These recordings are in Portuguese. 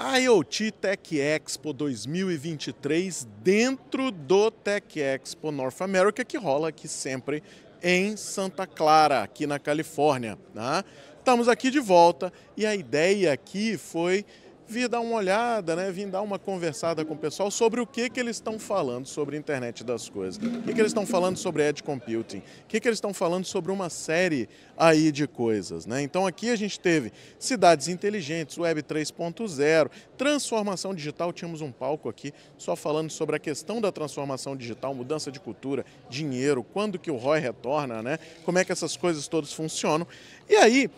a IoT Tech Expo 2023 dentro do Tech Expo North America, que rola aqui sempre em Santa Clara, aqui na Califórnia. Né? Estamos aqui de volta e a ideia aqui foi vir dar uma olhada, né, vir dar uma conversada com o pessoal sobre o que, que eles estão falando sobre a internet das coisas, o que, que eles estão falando sobre edge computing, o que, que eles estão falando sobre uma série aí de coisas. Né? Então aqui a gente teve cidades inteligentes, Web 3.0, transformação digital, tínhamos um palco aqui só falando sobre a questão da transformação digital, mudança de cultura, dinheiro, quando que o ROI retorna, né? como é que essas coisas todas funcionam. E aí,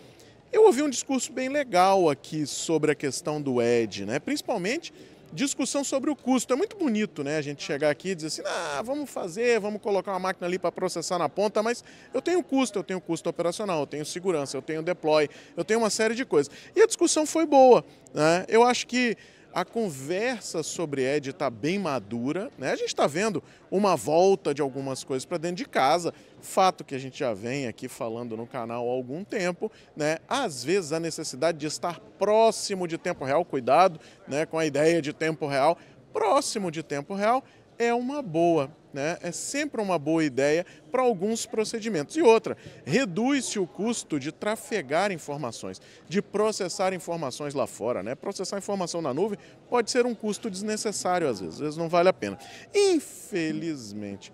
eu ouvi um discurso bem legal aqui sobre a questão do ED, né? principalmente discussão sobre o custo. É muito bonito né? a gente chegar aqui e dizer assim, ah, vamos fazer, vamos colocar uma máquina ali para processar na ponta, mas eu tenho custo, eu tenho custo operacional, eu tenho segurança, eu tenho deploy, eu tenho uma série de coisas. E a discussão foi boa. Né? Eu acho que a conversa sobre Ed está bem madura. Né? A gente está vendo uma volta de algumas coisas para dentro de casa, fato que a gente já vem aqui falando no canal há algum tempo. Né? Às vezes a necessidade de estar próximo de tempo real, cuidado né, com a ideia de tempo real, próximo de tempo real é uma boa né, é sempre uma boa ideia para alguns procedimentos. E outra, reduz-se o custo de trafegar informações, de processar informações lá fora. Né? Processar informação na nuvem pode ser um custo desnecessário às vezes, às vezes não vale a pena. Infelizmente,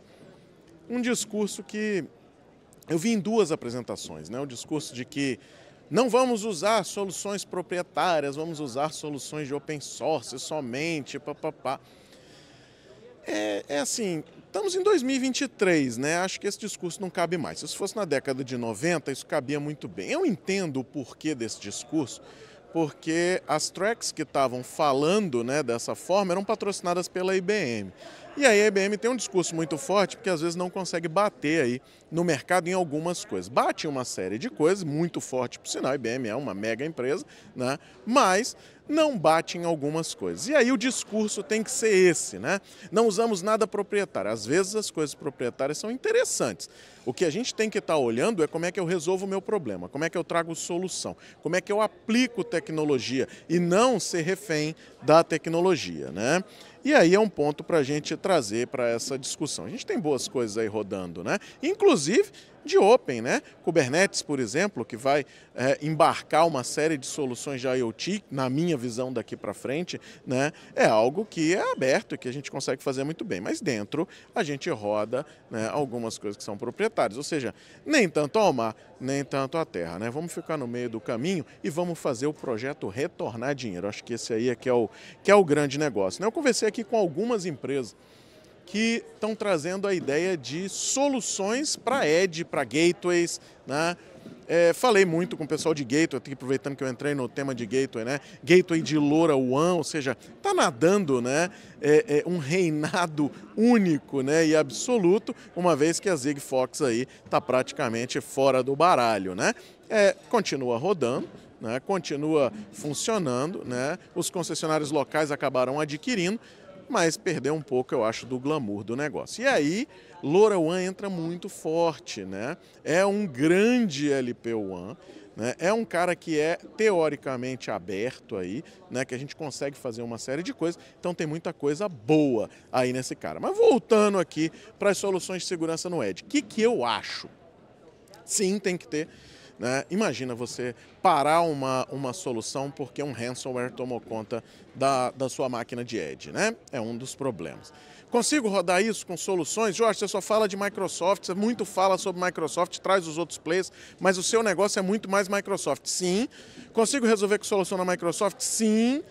um discurso que eu vi em duas apresentações, né? o discurso de que não vamos usar soluções proprietárias, vamos usar soluções de open source somente, papapá. Pá, pá. É, é, assim, estamos em 2023, né? Acho que esse discurso não cabe mais. Se fosse na década de 90, isso cabia muito bem. Eu entendo o porquê desse discurso, porque as tracks que estavam falando né, dessa forma eram patrocinadas pela IBM. E aí a IBM tem um discurso muito forte, porque às vezes não consegue bater aí no mercado em algumas coisas. Bate em uma série de coisas, muito forte, por sinal, a IBM é uma mega empresa, né? mas não bate em algumas coisas. E aí o discurso tem que ser esse, né? Não usamos nada proprietário. Às vezes as coisas proprietárias são interessantes. O que a gente tem que estar tá olhando é como é que eu resolvo o meu problema, como é que eu trago solução, como é que eu aplico tecnologia e não ser refém da tecnologia, né? E aí é um ponto para a gente trazer para essa discussão. A gente tem boas coisas aí rodando, né? Inclusive, de Open, né? Kubernetes, por exemplo, que vai é, embarcar uma série de soluções de IoT, na minha visão daqui para frente, né? É algo que é aberto e que a gente consegue fazer muito bem. Mas dentro a gente roda né, algumas coisas que são proprietárias, ou seja, nem tanto ao mar, nem tanto à terra, né? Vamos ficar no meio do caminho e vamos fazer o projeto retornar dinheiro. Acho que esse aí é que é o, que é o grande negócio. Né? Eu conversei aqui com algumas empresas que estão trazendo a ideia de soluções para Edge, para gateways, né? É, falei muito com o pessoal de Gateway, aqui aproveitando que eu entrei no tema de Gateway, né? Gateway de Loura One, ou seja, está nadando, né? É, é um reinado único, né? E absoluto, uma vez que a Zigfox aí está praticamente fora do baralho, né? É, continua rodando, né? Continua funcionando, né? Os concessionários locais acabaram adquirindo, mas perdeu um pouco, eu acho, do glamour do negócio. E aí, LoRaWAN entra muito forte, né? É um grande LPWAN, né? É um cara que é teoricamente aberto aí, né? Que a gente consegue fazer uma série de coisas. Então tem muita coisa boa aí nesse cara. Mas voltando aqui para as soluções de segurança no Edge, o que, que eu acho? Sim, tem que ter né? Imagina você parar uma, uma solução porque um ransomware tomou conta da, da sua máquina de Edge. Né? É um dos problemas. Consigo rodar isso com soluções? Jorge, você só fala de Microsoft, você muito fala sobre Microsoft, traz os outros players, mas o seu negócio é muito mais Microsoft. Sim. Consigo resolver com solução na Microsoft? Sim.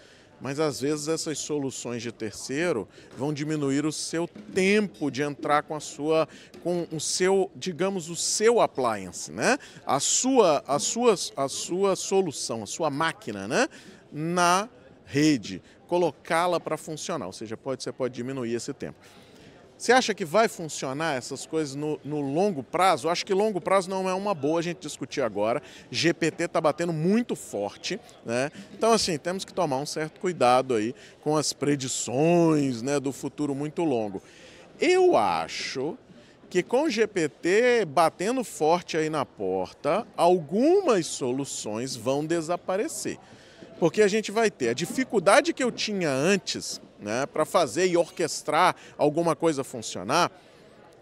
Mas às vezes essas soluções de terceiro vão diminuir o seu tempo de entrar com a sua com o seu, digamos, o seu appliance, né? A sua a sua a sua solução, a sua máquina, né? Na rede, colocá-la para funcionar, ou seja, pode você pode diminuir esse tempo. Você acha que vai funcionar essas coisas no, no, longo prazo? Eu acho que longo prazo não é uma boa a gente discutir agora. GPT está batendo muito forte, né? Então, assim, temos que tomar um certo cuidado aí com as predições né, do futuro muito longo. Eu acho que com GPT batendo forte aí na porta, algumas soluções vão desaparecer. Porque a gente vai ter a dificuldade que eu tinha antes né, para fazer e orquestrar alguma coisa funcionar,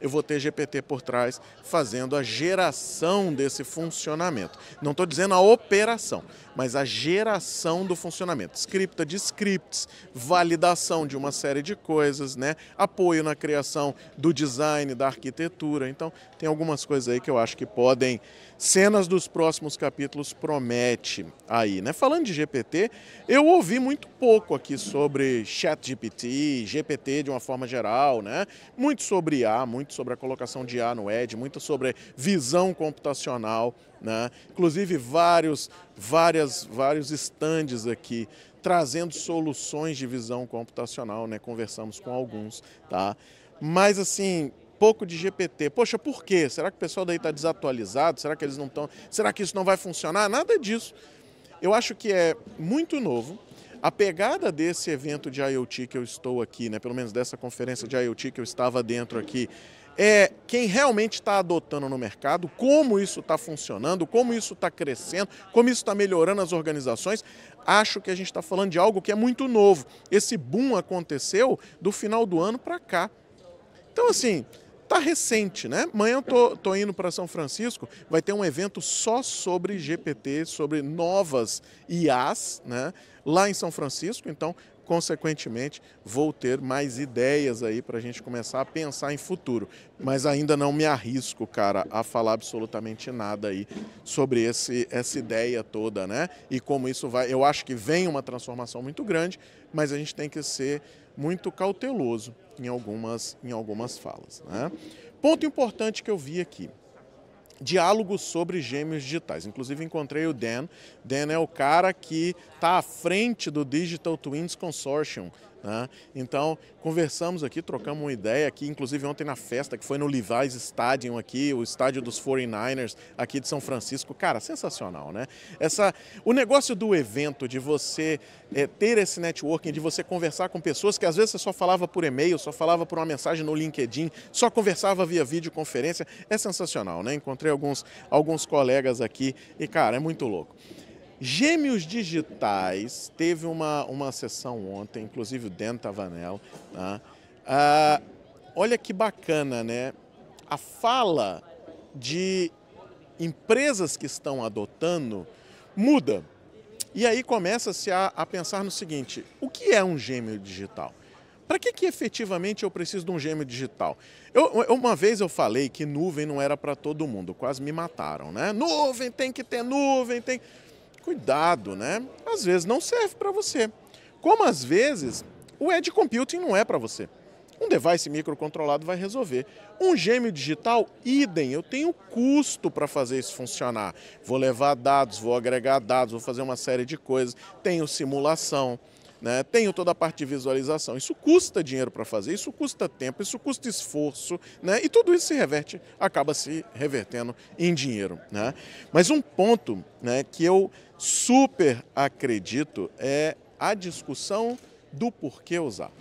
eu vou ter GPT por trás fazendo a geração desse funcionamento. Não estou dizendo a operação, mas a geração do funcionamento. Scripta de scripts, validação de uma série de coisas, né? apoio na criação do design, da arquitetura. Então, tem algumas coisas aí que eu acho que podem. Cenas dos próximos capítulos promete aí, né? Falando de GPT, eu ouvi muito pouco aqui sobre ChatGPT, GPT de uma forma geral, né? Muito sobre a muito sobre a colocação de a no Ed, muito sobre visão computacional, né? Inclusive vários, várias, vários estandes aqui trazendo soluções de visão computacional, né? Conversamos com alguns, tá? Mas assim, pouco de GPT. Poxa, por quê? Será que o pessoal daí está desatualizado? Será que eles não estão. Será que isso não vai funcionar? Nada disso. Eu acho que é muito novo. A pegada desse evento de IoT que eu estou aqui, né, pelo menos dessa conferência de IoT que eu estava dentro aqui, é quem realmente está adotando no mercado, como isso está funcionando, como isso está crescendo, como isso está melhorando as organizações. Acho que a gente está falando de algo que é muito novo. Esse boom aconteceu do final do ano para cá. Então, assim, está recente, né? Amanhã eu tô, tô indo para São Francisco, vai ter um evento só sobre GPT, sobre novas IAs, né? Lá em São Francisco, então, consequentemente, vou ter mais ideias aí para a gente começar a pensar em futuro. Mas ainda não me arrisco, cara, a falar absolutamente nada aí sobre esse, essa ideia toda, né? E como isso vai. Eu acho que vem uma transformação muito grande, mas a gente tem que ser muito cauteloso em algumas, em algumas falas. Né? Ponto importante que eu vi aqui. Diálogos sobre gêmeos digitais. Inclusive encontrei o Dan. Dan é o cara que está à frente do Digital Twins Consortium né? Então, conversamos aqui, trocamos uma ideia aqui, inclusive ontem na festa, que foi no Levi's Stadium aqui, o estádio dos 49ers aqui de São Francisco. Cara, sensacional, né? Essa, o negócio do evento, de você é, ter esse networking, de você conversar com pessoas que às vezes você só falava por e-mail, só falava por uma mensagem no LinkedIn, só conversava via videoconferência, é sensacional, né? Encontrei alguns, alguns colegas aqui e, cara, é muito louco. Gêmeos Digitais teve uma, uma sessão ontem, inclusive o Dan Tavanel. Né? Tá? Ah, olha que bacana, né? A fala de empresas que estão adotando muda. E aí começa-se a, a, pensar no seguinte: o que é um gêmeo digital? Para que, que efetivamente eu preciso de um gêmeo digital? Eu, uma vez eu falei que nuvem não era para todo mundo, quase me mataram, né? Nuvem tem que ter nuvem, tem. Cuidado, né? Às vezes não serve para você. Como às vezes o Edge Computing não é para você. Um device microcontrolado vai resolver. Um gêmeo digital, idem. Eu tenho custo para fazer isso funcionar. Vou levar dados, vou agregar dados, vou fazer uma série de coisas. Tenho simulação né? tenho toda a parte de visualização. Isso custa dinheiro para fazer, isso custa tempo, isso custa esforço, né? e tudo isso se reverte, acaba se revertendo em dinheiro. Né? Mas um ponto né, que eu super acredito é a discussão do porquê usar,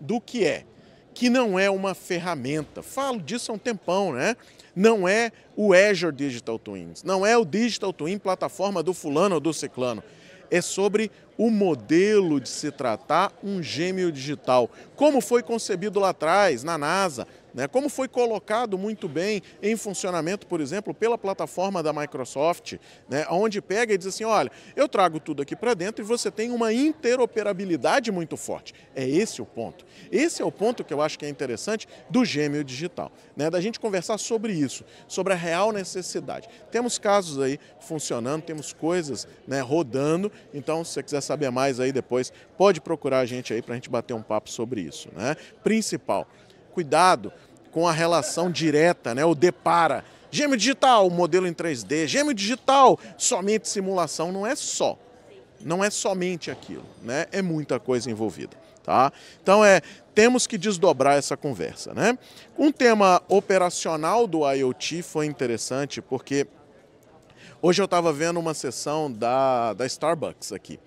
do que é que não é uma ferramenta. Falo disso há um tempão, né? Não é o Azure Digital Twins, não é o Digital Twin plataforma do fulano ou do ciclano é sobre o modelo de se tratar um gêmeo digital. Como foi concebido lá atrás, na NASA, né? Como foi colocado muito bem em funcionamento, por exemplo, pela plataforma da Microsoft, né? onde pega e diz assim: olha, eu trago tudo aqui para dentro e você tem uma interoperabilidade muito forte. É esse o ponto. Esse é o ponto que eu acho que é interessante do gêmeo digital, né? da gente conversar sobre isso, sobre a real necessidade. Temos casos aí funcionando, temos coisas né, rodando, então se você quiser saber mais aí depois, pode procurar a gente aí para a gente bater um papo sobre isso. Né? Principal, cuidado com a relação direta, né, o depara. Gêmeo digital, modelo em 3D, gêmeo digital, somente simulação, não é só. Não é somente aquilo, né? É muita coisa envolvida, tá? Então é, temos que desdobrar essa conversa, né? Um tema operacional do IoT foi interessante porque hoje eu estava vendo uma sessão da, da Starbucks aqui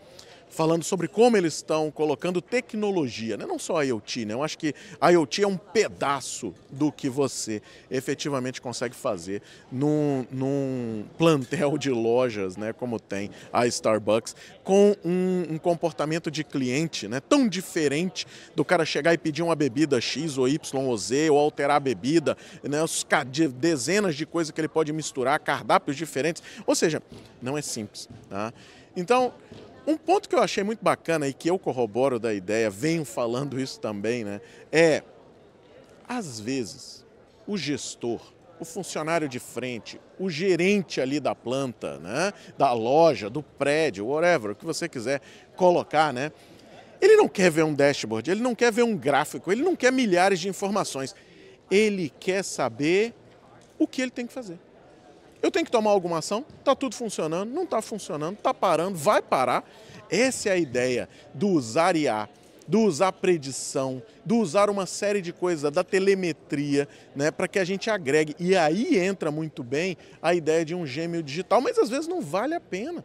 falando sobre como eles estão colocando tecnologia, né? não só a IoT, né? eu acho que a IoT é um pedaço do que você efetivamente consegue fazer num, num plantel de lojas, né? como tem a Starbucks, com um, um comportamento de cliente né? tão diferente do cara chegar e pedir uma bebida X ou Y ou Z, ou alterar a bebida, né? Os dezenas de coisas que ele pode misturar, cardápios diferentes, ou seja, não é simples. Tá? Então, um ponto que eu achei muito bacana e que eu corroboro da ideia, venho falando isso também, né? É, às vezes, o gestor, o funcionário de frente, o gerente ali da planta, né? Da loja, do prédio, whatever, o que você quiser colocar, né? Ele não quer ver um dashboard, ele não quer ver um gráfico, ele não quer milhares de informações. Ele quer saber o que ele tem que fazer. Eu tenho que tomar alguma ação? Está tudo funcionando? Não está funcionando? Está parando? Vai parar? Essa é a ideia do usar IA, do usar predição, do usar uma série de coisas, da telemetria, né, para que a gente agregue. E aí entra muito bem a ideia de um gêmeo digital, mas às vezes não vale a pena.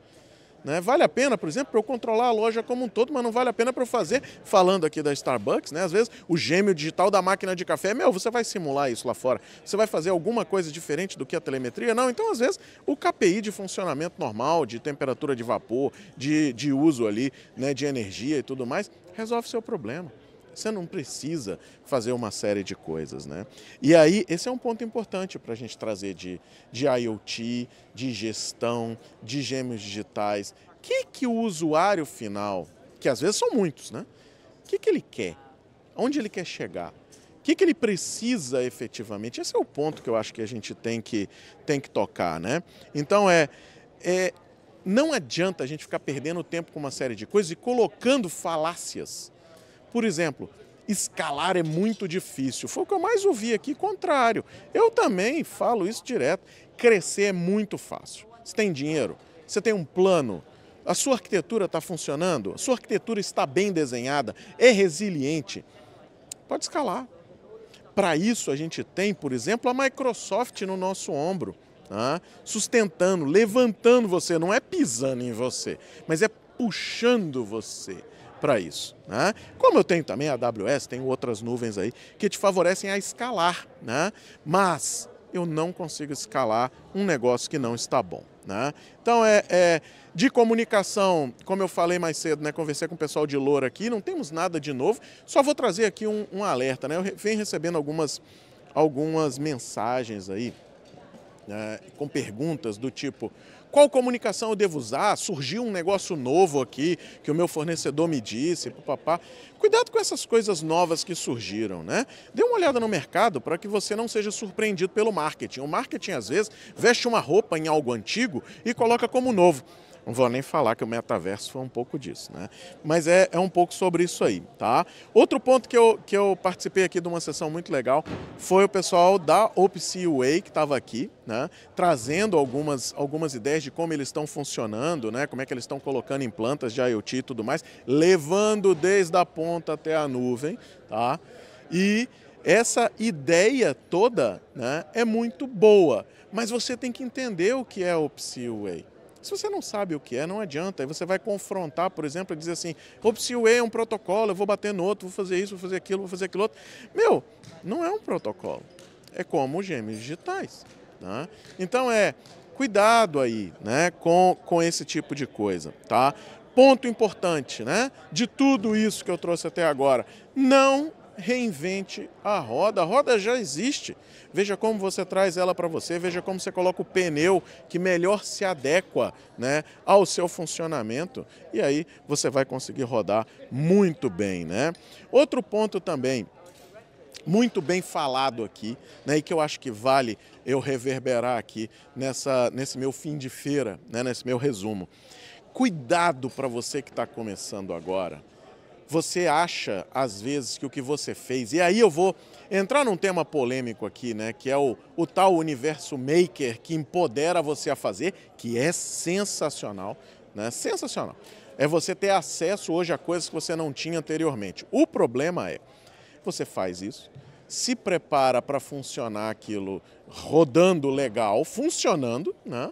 Né? Vale a pena, por exemplo, para eu controlar a loja como um todo, mas não vale a pena para eu fazer, falando aqui da Starbucks, né? às vezes o gêmeo digital da máquina de café, meu, você vai simular isso lá fora, você vai fazer alguma coisa diferente do que a telemetria? Não, então às vezes o KPI de funcionamento normal, de temperatura de vapor, de, de uso ali, né, de energia e tudo mais, resolve seu problema. Você não precisa fazer uma série de coisas, né? E aí, esse é um ponto importante para a gente trazer de, de IoT, de gestão, de gêmeos digitais. O que, que o usuário final, que às vezes são muitos, né? O que, que ele quer? Onde ele quer chegar? O que, que, ele precisa efetivamente? Esse é o ponto que eu acho que a gente tem que, tem que tocar, né? Então é, é não adianta a gente ficar perdendo tempo com uma série de coisas e colocando falácias por exemplo, escalar é muito difícil. Foi o que eu mais ouvi aqui, contrário. Eu também falo isso direto. Crescer é muito fácil. Você tem dinheiro, você tem um plano, a sua arquitetura está funcionando, a sua arquitetura está bem desenhada, é resiliente. Pode escalar. Para isso, a gente tem, por exemplo, a Microsoft no nosso ombro, né? sustentando, levantando você, não é pisando em você, mas é puxando você para isso. Né? Como eu tenho também a AWS, tenho outras nuvens aí que te favorecem a escalar, né? mas eu não consigo escalar um negócio que não está bom. Né? Então, é, é, de comunicação, como eu falei mais cedo, né, conversei com o pessoal de Loura aqui, não temos nada de novo, só vou trazer aqui um, um alerta. Né? Eu venho recebendo algumas, algumas mensagens aí, né, com perguntas do tipo: qual comunicação eu devo usar, surgiu um negócio novo aqui que o meu fornecedor me disse, papá. Cuidado com essas coisas novas que surgiram, né? Dê uma olhada no mercado para que você não seja surpreendido pelo marketing. O marketing às vezes veste uma roupa em algo antigo e coloca como novo. Não vou nem falar que o metaverso foi um pouco disso, né? Mas é, é um pouco sobre isso aí, tá? Outro ponto que eu, que eu participei aqui de uma sessão muito legal foi o pessoal da OPC Way que estava aqui, né? Trazendo algumas, algumas ideias de como eles estão funcionando, né? Como é que eles estão colocando implantas de IoT e tudo mais, levando desde a ponta até a nuvem, tá? E essa ideia toda né, é muito boa, mas você tem que entender o que é o Way. Se você não sabe o que é, não adianta. Aí você vai confrontar, por exemplo, e dizer assim: OPSIWAY é um protocolo, eu vou bater no outro, vou fazer isso, vou fazer aquilo, vou fazer aquilo outro. Meu, não é um protocolo. É como os gêmeos digitais. Né? Então é cuidado aí né, com, com esse tipo de coisa. tá? Ponto importante né, de tudo isso que eu trouxe até agora: não reinvente a roda. A roda já existe. Veja como você traz ela para você, veja como você coloca o pneu que melhor se adequa né, ao seu funcionamento. E aí você vai conseguir rodar muito bem. Né? Outro ponto também muito bem falado aqui, né, e que eu acho que vale eu reverberar aqui nessa, nesse meu fim de feira, né, nesse meu resumo. Cuidado para você que está começando agora você acha, às vezes, que o que você fez. E aí eu vou entrar num tema polêmico aqui, né? Que é o, o tal universo maker que empodera você a fazer, que é sensacional, né? Sensacional. É você ter acesso hoje a coisas que você não tinha anteriormente. O problema é, você faz isso, se prepara para funcionar aquilo rodando legal, funcionando, né?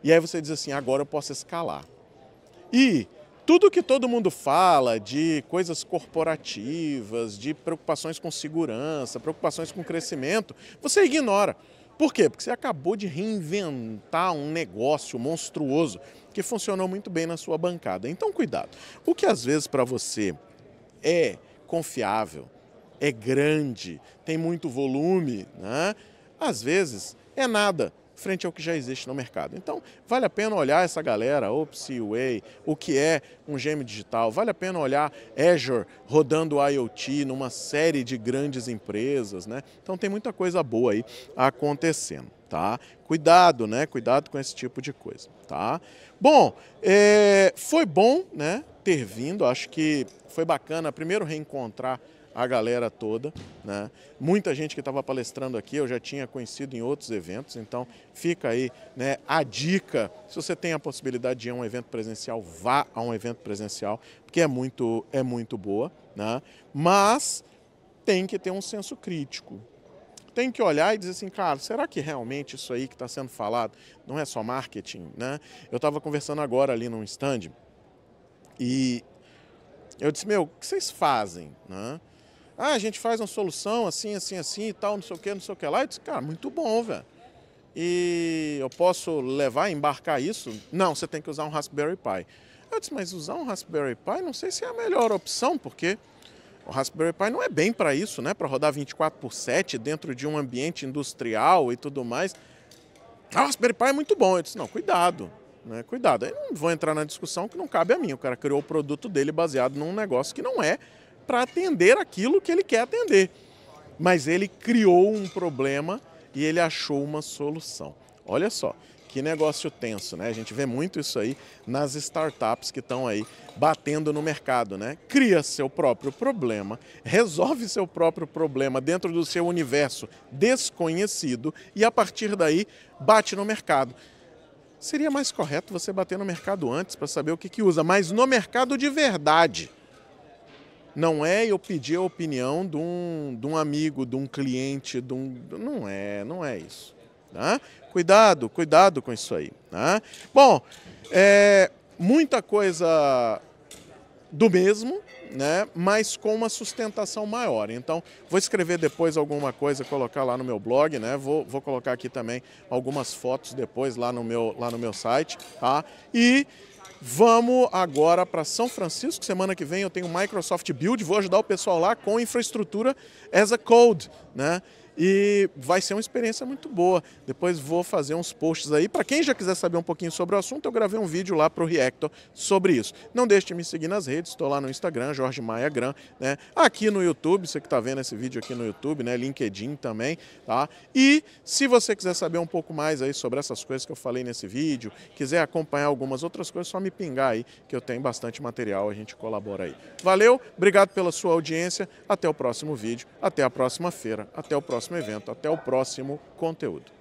E aí você diz assim, agora eu posso escalar. E tudo que todo mundo fala de coisas corporativas, de preocupações com segurança, preocupações com crescimento, você ignora. Por quê? Porque você acabou de reinventar um negócio monstruoso que funcionou muito bem na sua bancada. Então, cuidado. O que às vezes para você é confiável, é grande, tem muito volume, né? às vezes é nada frente ao que já existe no mercado. Então, vale a pena olhar essa galera, Opsi, Way, o que é um gêmeo digital, vale a pena olhar Azure rodando IoT numa série de grandes empresas, né? Então tem muita coisa boa aí acontecendo, tá? Cuidado, né? Cuidado com esse tipo de coisa, tá? Bom, é... foi bom, né? Ter vindo, acho que foi bacana primeiro reencontrar a galera toda. Né? Muita gente que estava palestrando aqui eu já tinha conhecido em outros eventos, então fica aí né, a dica. Se você tem a possibilidade de ir a um evento presencial, vá a um evento presencial, porque é muito, é muito boa. Né? Mas tem que ter um senso crítico. Tem que olhar e dizer assim, cara, será que realmente isso aí que está sendo falado não é só marketing? Né? Eu estava conversando agora ali num stand e eu disse, meu, o que vocês fazem? Né? Ah, a gente faz uma solução assim, assim, assim e tal, não sei o que, não sei o que lá. Eu disse, cara, muito bom, velho. E eu posso levar, embarcar isso? Não, você tem que usar um Raspberry Pi. Eu disse, mas usar um Raspberry Pi não sei se é a melhor opção, porque o Raspberry Pi não é bem para isso, né? Para rodar 24 por 7 dentro de um ambiente industrial e tudo mais. Ah, o Raspberry Pi é muito bom. Eu disse, não, cuidado, né? Cuidado. Eu não vou entrar na discussão que não cabe a mim. O cara criou o produto dele baseado num negócio que não é para atender aquilo que ele quer atender. Mas ele criou um problema e ele achou uma solução. Olha só, que negócio tenso, né? A gente vê muito isso aí nas startups que estão aí batendo no mercado, né? Cria seu próprio problema, resolve seu próprio problema dentro do seu universo desconhecido e a partir daí bate no mercado. Seria mais correto você bater no mercado antes para saber o que, que usa, mas no mercado de verdade. Não é eu pedir a opinião de um, de um amigo, de um cliente, de um. Não é, não é isso. Tá? Cuidado, cuidado com isso aí. Tá? Bom, é, muita coisa do mesmo, né? mas com uma sustentação maior. Então, vou escrever depois alguma coisa, colocar lá no meu blog, né? vou, vou colocar aqui também algumas fotos depois lá no meu, lá no meu site. Tá? E Vamos agora para São Francisco. Semana que vem eu tenho Microsoft Build, vou ajudar o pessoal lá com infraestrutura as a code, né? e vai ser uma experiência muito boa. Depois vou fazer uns posts aí. Para quem já quiser saber um pouquinho sobre o assunto, eu gravei um vídeo lá para o Reactor sobre isso. Não deixe de me seguir nas redes, estou lá no Instagram, Jorge Maia Gran, né? Aqui no YouTube, você que está vendo esse vídeo aqui no YouTube, né? LinkedIn também, tá? E se você quiser saber um pouco mais aí sobre essas coisas que eu falei nesse vídeo, quiser acompanhar algumas outras coisas, só me pingar aí que eu tenho bastante material, a gente colabora aí. Valeu, obrigado pela sua audiência, até o próximo vídeo, até a próxima feira, até o próximo próximo evento. Até o próximo conteúdo.